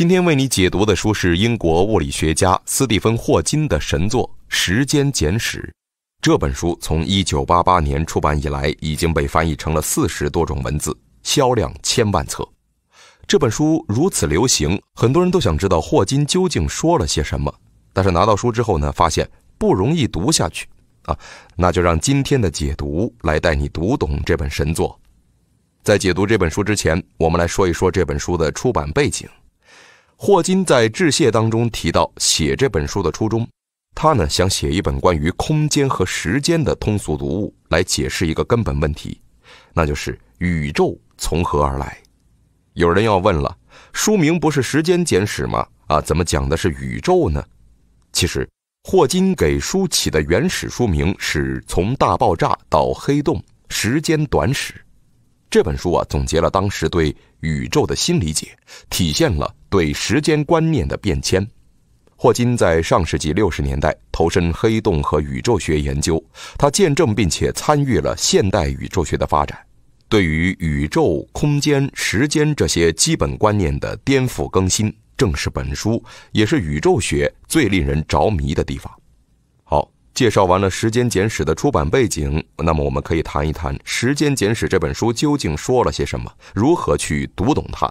今天为你解读的书是英国物理学家斯蒂芬·霍金的神作《时间简史》。这本书从1988年出版以来，已经被翻译成了四十多种文字，销量千万册。这本书如此流行，很多人都想知道霍金究竟说了些什么。但是拿到书之后呢，发现不容易读下去啊！那就让今天的解读来带你读懂这本神作。在解读这本书之前，我们来说一说这本书的出版背景。霍金在致谢当中提到，写这本书的初衷，他呢想写一本关于空间和时间的通俗读物，来解释一个根本问题，那就是宇宙从何而来。有人要问了，书名不是《时间简史》吗？啊，怎么讲的是宇宙呢？其实，霍金给书起的原始书名是从大爆炸到黑洞：时间短史。这本书啊，总结了当时对宇宙的新理解，体现了对时间观念的变迁。霍金在上世纪六十年代投身黑洞和宇宙学研究，他见证并且参与了现代宇宙学的发展。对于宇宙、空间、时间这些基本观念的颠覆更新，正是本书，也是宇宙学最令人着迷的地方。介绍完了《时间简史》的出版背景，那么我们可以谈一谈《时间简史》这本书究竟说了些什么，如何去读懂它。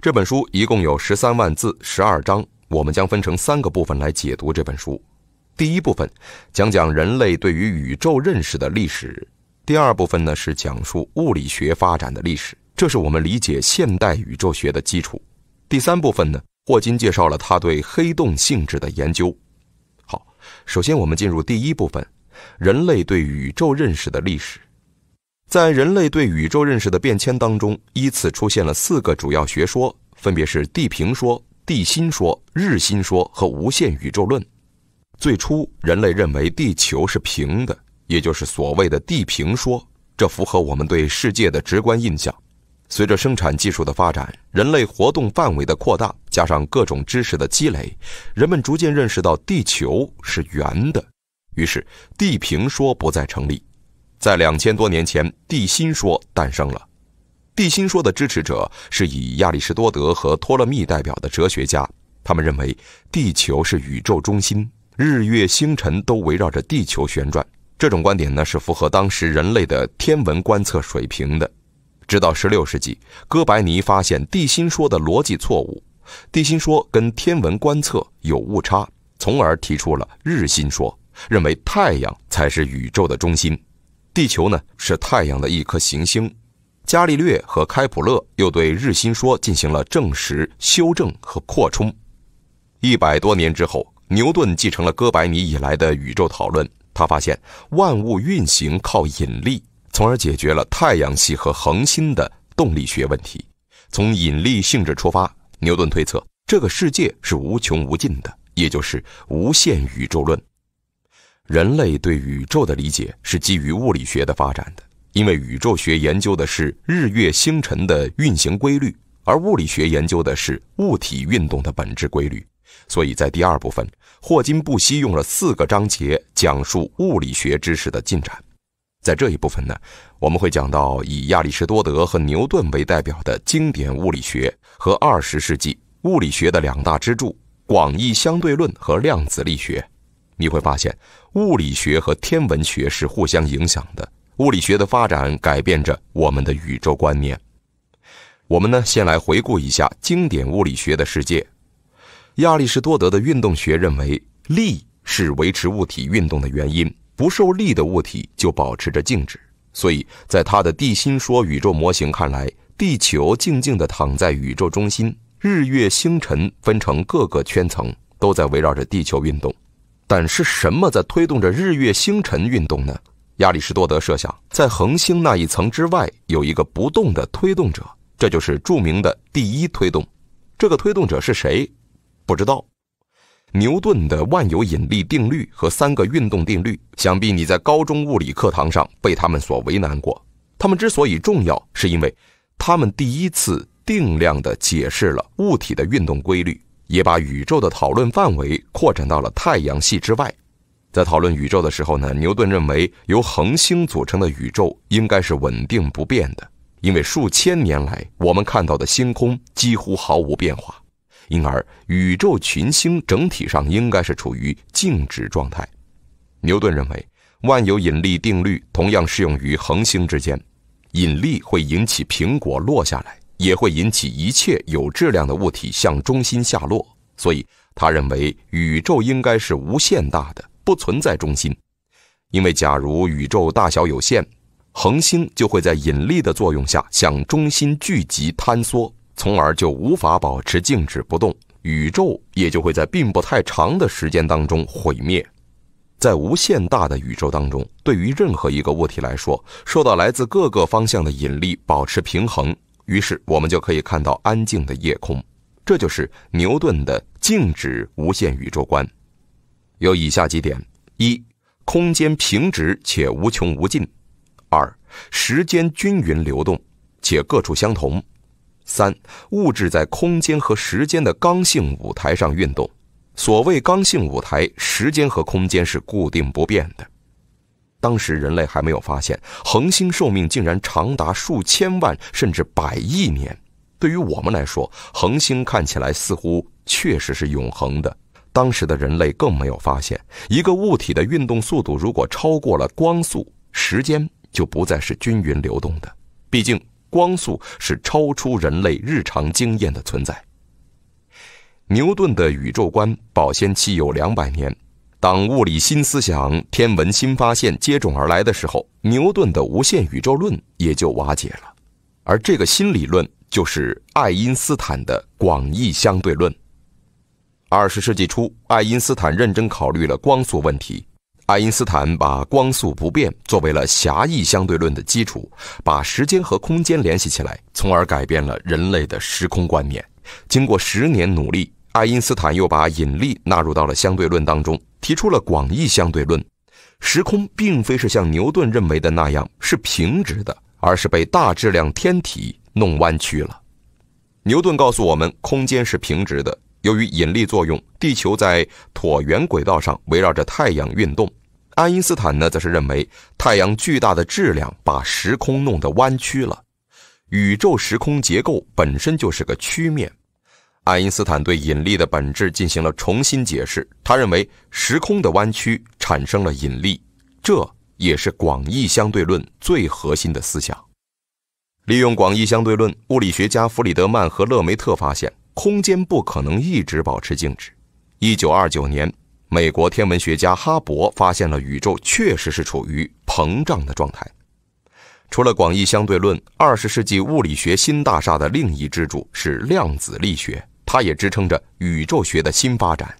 这本书一共有十三万字，十二章，我们将分成三个部分来解读这本书。第一部分讲讲人类对于宇宙认识的历史；第二部分呢是讲述物理学发展的历史，这是我们理解现代宇宙学的基础；第三部分呢，霍金介绍了他对黑洞性质的研究。首先，我们进入第一部分：人类对宇宙认识的历史。在人类对宇宙认识的变迁当中，依次出现了四个主要学说，分别是地平说、地心说、日心说和无限宇宙论。最初，人类认为地球是平的，也就是所谓的地平说，这符合我们对世界的直观印象。随着生产技术的发展，人类活动范围的扩大。加上各种知识的积累，人们逐渐认识到地球是圆的，于是地平说不再成立。在两千多年前，地心说诞生了。地心说的支持者是以亚里士多德和托勒密代表的哲学家，他们认为地球是宇宙中心，日月星辰都围绕着地球旋转。这种观点呢是符合当时人类的天文观测水平的。直到十六世纪，哥白尼发现地心说的逻辑错误。地心说跟天文观测有误差，从而提出了日心说，认为太阳才是宇宙的中心，地球呢是太阳的一颗行星。伽利略和开普勒又对日心说进行了证实、修正和扩充。一百多年之后，牛顿继承了哥白尼以来的宇宙讨论，他发现万物运行靠引力，从而解决了太阳系和恒星的动力学问题。从引力性质出发。牛顿推测，这个世界是无穷无尽的，也就是无限宇宙论。人类对宇宙的理解是基于物理学的发展的，因为宇宙学研究的是日月星辰的运行规律，而物理学研究的是物体运动的本质规律。所以在第二部分，霍金不惜用了四个章节讲述物理学知识的进展。在这一部分呢，我们会讲到以亚里士多德和牛顿为代表的经典物理学和二十世纪物理学的两大支柱——广义相对论和量子力学。你会发现，物理学和天文学是互相影响的。物理学的发展改变着我们的宇宙观念。我们呢，先来回顾一下经典物理学的世界。亚里士多德的运动学认为，力是维持物体运动的原因。不受力的物体就保持着静止，所以在他的地心说宇宙模型看来，地球静静地躺在宇宙中心，日月星辰分成各个圈层，都在围绕着地球运动。但是什么在推动着日月星辰运动呢？亚里士多德设想，在恒星那一层之外有一个不动的推动者，这就是著名的“第一推动”。这个推动者是谁？不知道。牛顿的万有引力定律和三个运动定律，想必你在高中物理课堂上被他们所为难过。他们之所以重要，是因为他们第一次定量地解释了物体的运动规律，也把宇宙的讨论范围扩展到了太阳系之外。在讨论宇宙的时候呢，牛顿认为由恒星组成的宇宙应该是稳定不变的，因为数千年来我们看到的星空几乎毫无变化。因而，宇宙群星整体上应该是处于静止状态。牛顿认为，万有引力定律同样适用于恒星之间，引力会引起苹果落下来，也会引起一切有质量的物体向中心下落。所以，他认为宇宙应该是无限大的，不存在中心。因为，假如宇宙大小有限，恒星就会在引力的作用下向中心聚集坍缩。从而就无法保持静止不动，宇宙也就会在并不太长的时间当中毁灭。在无限大的宇宙当中，对于任何一个物体来说，受到来自各个方向的引力保持平衡，于是我们就可以看到安静的夜空。这就是牛顿的静止无限宇宙观，有以下几点：一、空间平直且无穷无尽；二、时间均匀流动且各处相同。三物质在空间和时间的刚性舞台上运动。所谓刚性舞台，时间和空间是固定不变的。当时人类还没有发现，恒星寿命竟然长达数千万甚至百亿年。对于我们来说，恒星看起来似乎确实是永恒的。当时的人类更没有发现，一个物体的运动速度如果超过了光速，时间就不再是均匀流动的。毕竟。光速是超出人类日常经验的存在。牛顿的宇宙观保鲜期有两百年，当物理新思想、天文新发现接踵而来的时候，牛顿的无限宇宙论也就瓦解了。而这个新理论就是爱因斯坦的广义相对论。二十世纪初，爱因斯坦认真考虑了光速问题。爱因斯坦把光速不变作为了狭义相对论的基础，把时间和空间联系起来，从而改变了人类的时空观念。经过十年努力，爱因斯坦又把引力纳入到了相对论当中，提出了广义相对论。时空并非是像牛顿认为的那样是平直的，而是被大质量天体弄弯曲了。牛顿告诉我们，空间是平直的，由于引力作用，地球在椭圆轨道上围绕着太阳运动。爱因斯坦呢，则是认为太阳巨大的质量把时空弄得弯曲了，宇宙时空结构本身就是个曲面。爱因斯坦对引力的本质进行了重新解释，他认为时空的弯曲产生了引力，这也是广义相对论最核心的思想。利用广义相对论，物理学家弗里德曼和勒梅特发现，空间不可能一直保持静止。一九二九年。美国天文学家哈勃发现了宇宙确实是处于膨胀的状态。除了广义相对论，二十世纪物理学新大厦的另一支柱是量子力学，它也支撑着宇宙学的新发展。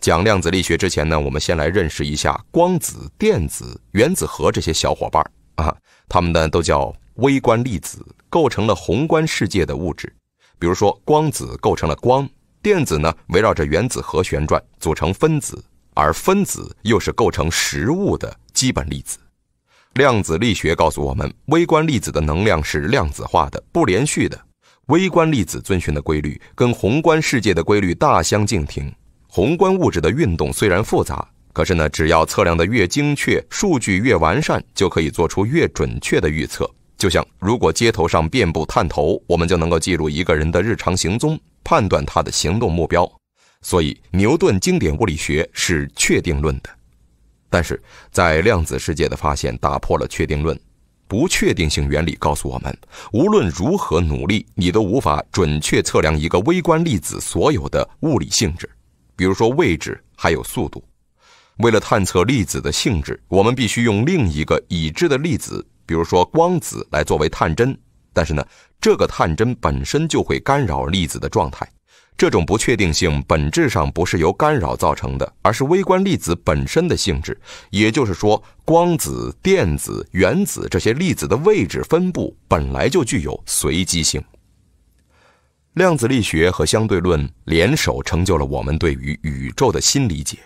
讲量子力学之前呢，我们先来认识一下光子、电子、原子核这些小伙伴儿啊，他们呢都叫微观粒子，构成了宏观世界的物质。比如说，光子构成了光。电子呢围绕着原子核旋转，组成分子，而分子又是构成实物的基本粒子。量子力学告诉我们，微观粒子的能量是量子化的，不连续的。微观粒子遵循的规律跟宏观世界的规律大相径庭。宏观物质的运动虽然复杂，可是呢，只要测量的越精确，数据越完善，就可以做出越准确的预测。就像如果街头上遍布探头，我们就能够记录一个人的日常行踪，判断他的行动目标。所以，牛顿经典物理学是确定论的，但是在量子世界的发现打破了确定论。不确定性原理告诉我们，无论如何努力，你都无法准确测量一个微观粒子所有的物理性质，比如说位置还有速度。为了探测粒子的性质，我们必须用另一个已知的粒子。比如说光子来作为探针，但是呢，这个探针本身就会干扰粒子的状态。这种不确定性本质上不是由干扰造成的，而是微观粒子本身的性质。也就是说，光子、电子、原子这些粒子的位置分布本来就具有随机性。量子力学和相对论联手成就了我们对于宇宙的新理解。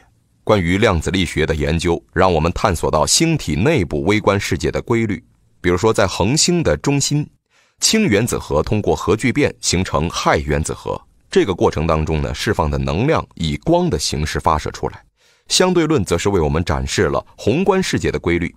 关于量子力学的研究，让我们探索到星体内部微观世界的规律。比如说，在恒星的中心，氢原子核通过核聚变形成氦原子核。这个过程当中呢，释放的能量以光的形式发射出来。相对论则是为我们展示了宏观世界的规律。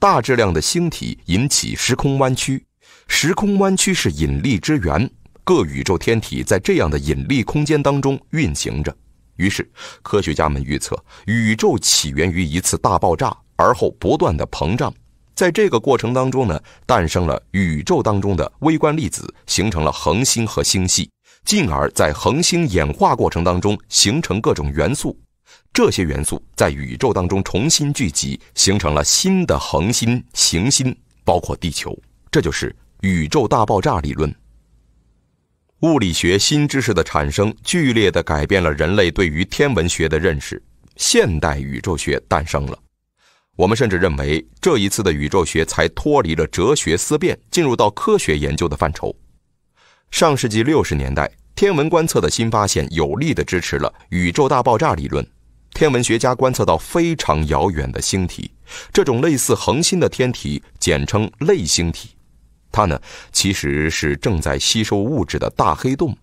大质量的星体引起时空弯曲，时空弯曲是引力之源。各宇宙天体在这样的引力空间当中运行着。于是，科学家们预测，宇宙起源于一次大爆炸，而后不断的膨胀。在这个过程当中呢，诞生了宇宙当中的微观粒子，形成了恒星和星系，进而在恒星演化过程当中形成各种元素，这些元素在宇宙当中重新聚集，形成了新的恒星、行星，包括地球。这就是宇宙大爆炸理论。物理学新知识的产生，剧烈地改变了人类对于天文学的认识，现代宇宙学诞生了。我们甚至认为，这一次的宇宙学才脱离了哲学思辨，进入到科学研究的范畴。上世纪六十年代，天文观测的新发现有力的支持了宇宙大爆炸理论。天文学家观测到非常遥远的星体，这种类似恒星的天体，简称类星体。它呢，其实是正在吸收物质的大黑洞。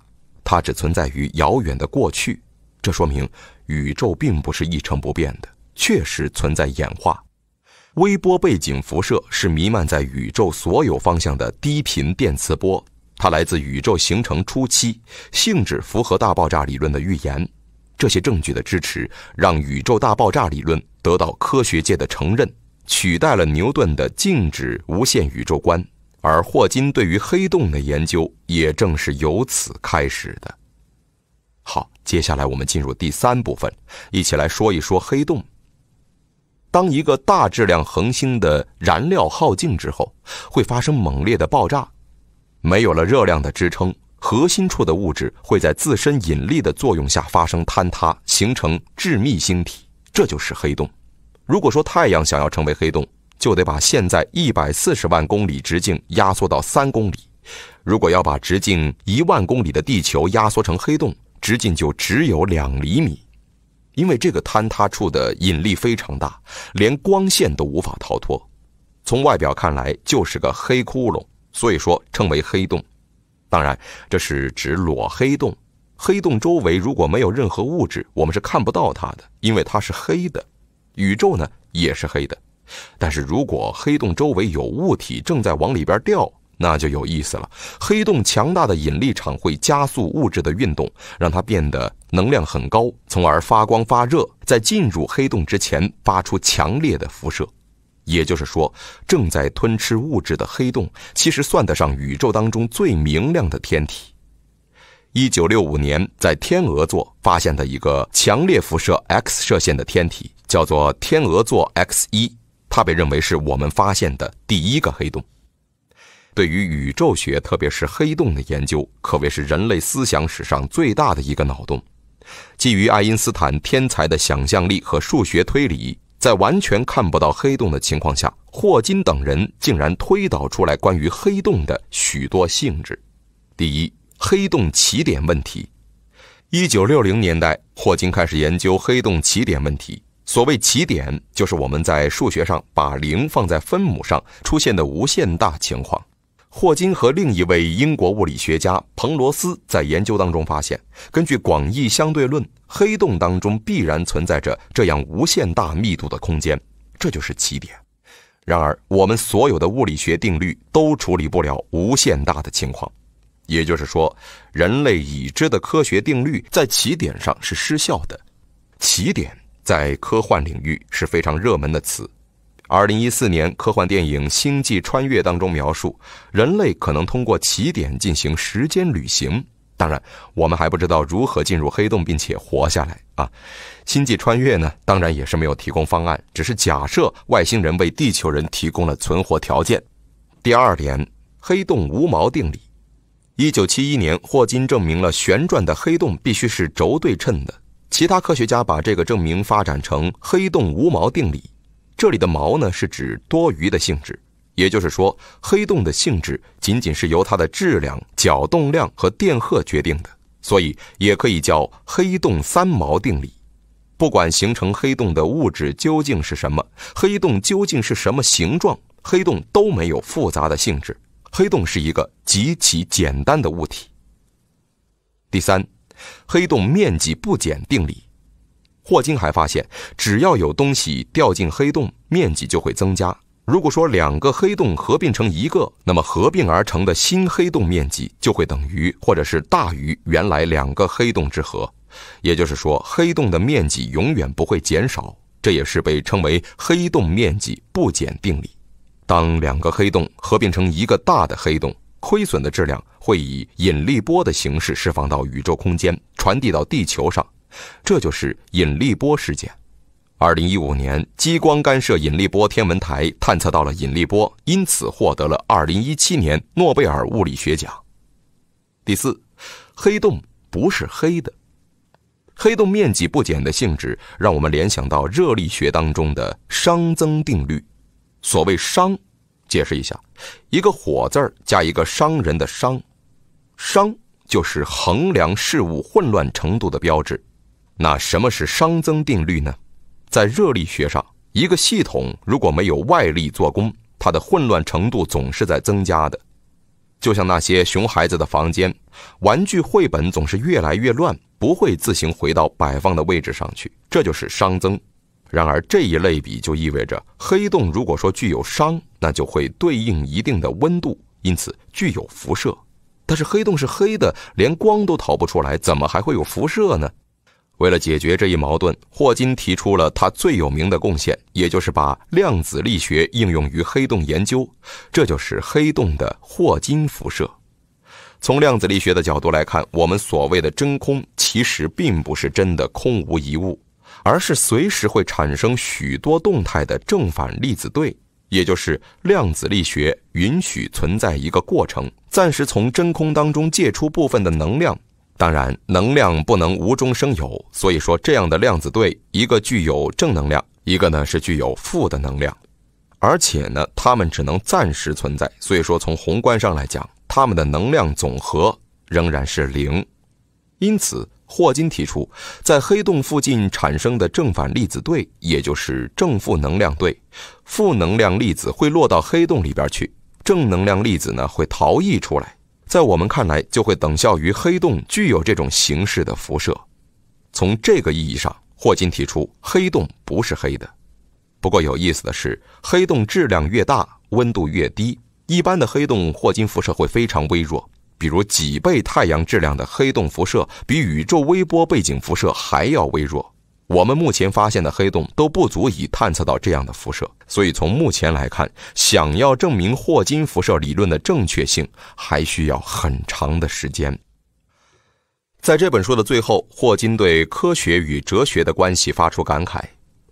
它只存在于遥远的过去，这说明宇宙并不是一成不变的。确实存在演化，微波背景辐射是弥漫在宇宙所有方向的低频电磁波，它来自宇宙形成初期，性质符合大爆炸理论的预言。这些证据的支持让宇宙大爆炸理论得到科学界的承认，取代了牛顿的静止无限宇宙观。而霍金对于黑洞的研究也正是由此开始的。好，接下来我们进入第三部分，一起来说一说黑洞。当一个大质量恒星的燃料耗尽之后，会发生猛烈的爆炸。没有了热量的支撑，核心处的物质会在自身引力的作用下发生坍塌，形成致密星体，这就是黑洞。如果说太阳想要成为黑洞，就得把现在一百四十万公里直径压缩到三公里。如果要把直径一万公里的地球压缩成黑洞，直径就只有两厘米。因为这个坍塌处的引力非常大，连光线都无法逃脱，从外表看来就是个黑窟窿，所以说称为黑洞。当然，这是指裸黑洞。黑洞周围如果没有任何物质，我们是看不到它的，因为它是黑的。宇宙呢也是黑的，但是如果黑洞周围有物体正在往里边掉。那就有意思了。黑洞强大的引力场会加速物质的运动，让它变得能量很高，从而发光发热，在进入黑洞之前发出强烈的辐射。也就是说，正在吞吃物质的黑洞，其实算得上宇宙当中最明亮的天体。一九六五年，在天鹅座发现的一个强烈辐射 X 射线的天体，叫做天鹅座 X 一，它被认为是我们发现的第一个黑洞。对于宇宙学，特别是黑洞的研究，可谓是人类思想史上最大的一个脑洞。基于爱因斯坦天才的想象力和数学推理，在完全看不到黑洞的情况下，霍金等人竟然推导出来关于黑洞的许多性质。第一，黑洞奇点问题。一九六零年代，霍金开始研究黑洞奇点问题。所谓奇点，就是我们在数学上把零放在分母上出现的无限大情况。霍金和另一位英国物理学家彭罗斯在研究当中发现，根据广义相对论，黑洞当中必然存在着这样无限大密度的空间，这就是奇点。然而，我们所有的物理学定律都处理不了无限大的情况，也就是说，人类已知的科学定律在起点上是失效的。奇点在科幻领域是非常热门的词。二零一四年科幻电影《星际穿越》当中描述，人类可能通过起点进行时间旅行。当然，我们还不知道如何进入黑洞并且活下来啊！《星际穿越》呢，当然也是没有提供方案，只是假设外星人为地球人提供了存活条件。第二点，黑洞无毛定理。一九七一年，霍金证明了旋转的黑洞必须是轴对称的。其他科学家把这个证明发展成黑洞无毛定理。这里的“毛”呢，是指多余的性质，也就是说，黑洞的性质仅仅是由它的质量、角动量和电荷决定的，所以也可以叫黑洞三毛定理。不管形成黑洞的物质究竟是什么，黑洞究竟是什么形状，黑洞都没有复杂的性质，黑洞是一个极其简单的物体。第三，黑洞面积不减定理。霍金还发现，只要有东西掉进黑洞，面积就会增加。如果说两个黑洞合并成一个，那么合并而成的新黑洞面积就会等于或者是大于原来两个黑洞之和。也就是说，黑洞的面积永远不会减少，这也是被称为“黑洞面积不减定理”。当两个黑洞合并成一个大的黑洞，亏损的质量会以引力波的形式释放到宇宙空间，传递到地球上。这就是引力波事件。二零一五年，激光干涉引力波天文台探测到了引力波，因此获得了二零一七年诺贝尔物理学奖。第四，黑洞不是黑的。黑洞面积不减的性质，让我们联想到热力学当中的熵增定律。所谓熵，解释一下，一个火字儿加一个商人的商，熵就是衡量事物混乱程度的标志。那什么是熵增定律呢？在热力学上，一个系统如果没有外力做功，它的混乱程度总是在增加的。就像那些熊孩子的房间，玩具绘本总是越来越乱，不会自行回到摆放的位置上去，这就是熵增。然而这一类比就意味着，黑洞如果说具有熵，那就会对应一定的温度，因此具有辐射。但是黑洞是黑的，连光都逃不出来，怎么还会有辐射呢？为了解决这一矛盾，霍金提出了他最有名的贡献，也就是把量子力学应用于黑洞研究，这就是黑洞的霍金辐射。从量子力学的角度来看，我们所谓的真空其实并不是真的空无一物，而是随时会产生许多动态的正反粒子对，也就是量子力学允许存在一个过程，暂时从真空当中借出部分的能量。当然，能量不能无中生有，所以说这样的量子对，一个具有正能量，一个呢是具有负的能量，而且呢，它们只能暂时存在，所以说从宏观上来讲，它们的能量总和仍然是零。因此，霍金提出，在黑洞附近产生的正反粒子对，也就是正负能量对，负能量粒子会落到黑洞里边去，正能量粒子呢会逃逸出来。在我们看来，就会等效于黑洞具有这种形式的辐射。从这个意义上，霍金提出，黑洞不是黑的。不过有意思的是，黑洞质量越大，温度越低，一般的黑洞霍金辐射会非常微弱。比如几倍太阳质量的黑洞辐射，比宇宙微波背景辐射还要微弱。我们目前发现的黑洞都不足以探测到这样的辐射，所以从目前来看，想要证明霍金辐射理论的正确性，还需要很长的时间。在这本书的最后，霍金对科学与哲学的关系发出感慨：，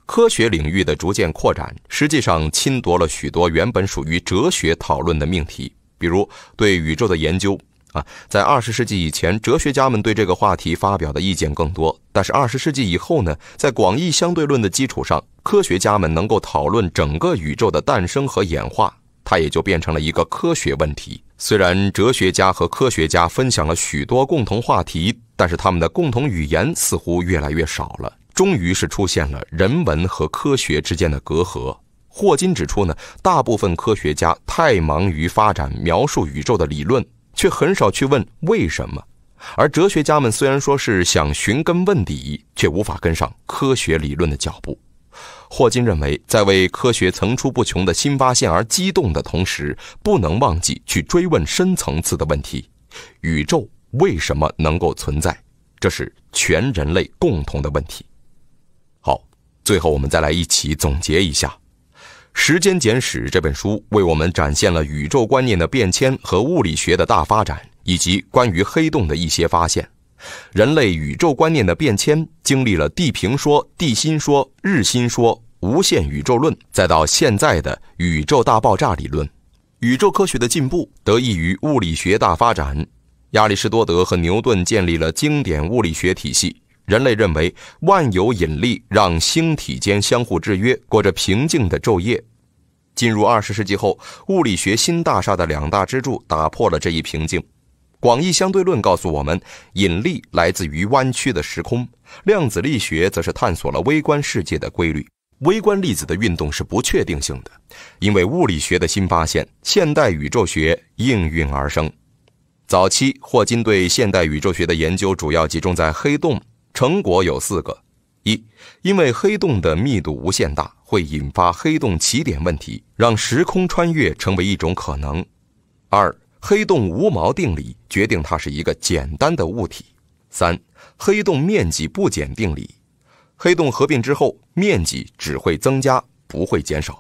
科学领域的逐渐扩展，实际上侵夺了许多原本属于哲学讨论的命题，比如对宇宙的研究。啊，在二十世纪以前，哲学家们对这个话题发表的意见更多。但是二十世纪以后呢，在广义相对论的基础上，科学家们能够讨论整个宇宙的诞生和演化，它也就变成了一个科学问题。虽然哲学家和科学家分享了许多共同话题，但是他们的共同语言似乎越来越少了。终于是出现了人文和科学之间的隔阂。霍金指出呢，大部分科学家太忙于发展描述宇宙的理论。却很少去问为什么，而哲学家们虽然说是想寻根问底，却无法跟上科学理论的脚步。霍金认为，在为科学层出不穷的新发现而激动的同时，不能忘记去追问深层次的问题：宇宙为什么能够存在？这是全人类共同的问题。好，最后我们再来一起总结一下。《时间简史》这本书为我们展现了宇宙观念的变迁和物理学的大发展，以及关于黑洞的一些发现。人类宇宙观念的变迁经历了地平说、地心说、日心说、无限宇宙论，再到现在的宇宙大爆炸理论。宇宙科学的进步得益于物理学大发展。亚里士多德和牛顿建立了经典物理学体系。人类认为万有引力让星体间相互制约，过着平静的昼夜。进入二十世纪后，物理学新大厦的两大支柱打破了这一平静。广义相对论告诉我们，引力来自于弯曲的时空；量子力学则是探索了微观世界的规律。微观粒子的运动是不确定性的，因为物理学的新发现，现代宇宙学应运而生。早期，霍金对现代宇宙学的研究主要集中在黑洞。成果有四个：一，因为黑洞的密度无限大，会引发黑洞起点问题，让时空穿越成为一种可能；二，黑洞无毛定理决定它是一个简单的物体；三，黑洞面积不减定理，黑洞合并之后面积只会增加，不会减少；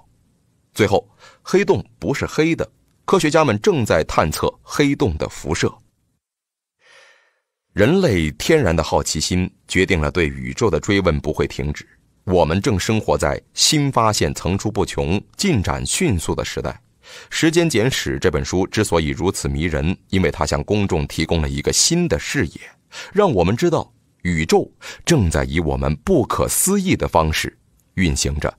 最后，黑洞不是黑的，科学家们正在探测黑洞的辐射。人类天然的好奇心决定了对宇宙的追问不会停止。我们正生活在新发现层出不穷、进展迅速的时代。《时间简史》这本书之所以如此迷人，因为它向公众提供了一个新的视野，让我们知道宇宙正在以我们不可思议的方式运行着。